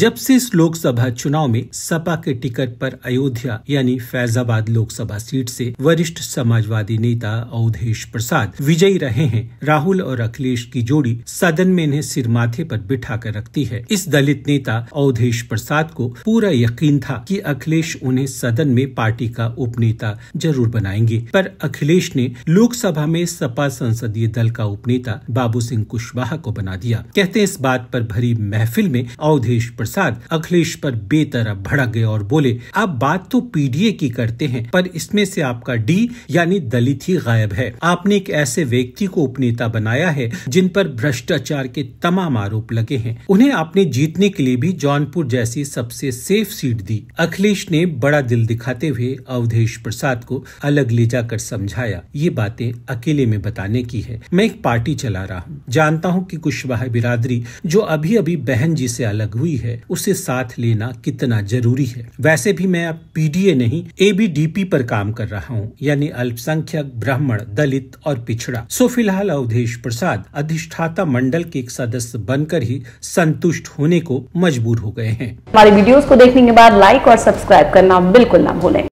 जब से इस लोकसभा चुनाव में सपा के टिकट पर अयोध्या यानी फैजाबाद लोकसभा सीट से वरिष्ठ समाजवादी नेता अवधेश प्रसाद विजयी रहे हैं राहुल और अखिलेश की जोड़ी सदन में इन्हें सिर माथे पर बिठा कर रखती है इस दलित नेता अवधेश प्रसाद को पूरा यकीन था कि अखिलेश उन्हें सदन में पार्टी का उपनेता जरूर बनाएंगे पर अखिलेश ने लोकसभा में सपा संसदीय दल का उपनेता बाबू सिंह कुशवाहा को बना दिया कहते इस बात पर भरी महफिल में अवधेश प्रसाद प्रसाद अखिलेश पर बेतरफ भड़क गए और बोले आप बात तो पीडीए की करते हैं पर इसमें से आपका डी यानी दलित ही गायब है आपने एक ऐसे व्यक्ति को उपनेता बनाया है जिन पर भ्रष्टाचार के तमाम आरोप लगे हैं उन्हें आपने जीतने के लिए भी जौनपुर जैसी सबसे सेफ सीट दी अखिलेश ने बड़ा दिल दिखाते हुए अवधेश प्रसाद को अलग ले जाकर समझाया ये बातें अकेले में बताने की है मैं एक पार्टी चला रहा हूँ जानता हूँ की कुशवाहा बिरादरी जो अभी अभी बहन जी से अलग हुई है है उसे साथ लेना कितना जरूरी है वैसे भी मैं अब पीडीए नहीं एबीडीपी पर काम कर रहा हूँ यानी अल्पसंख्यक ब्राह्मण दलित और पिछड़ा सो फिलहाल अवधेश प्रसाद अधिष्ठाता मंडल के एक सदस्य बनकर ही संतुष्ट होने को मजबूर हो गए हैं हमारे वीडियो को देखने के बाद लाइक और सब्सक्राइब करना बिल्कुल न भूले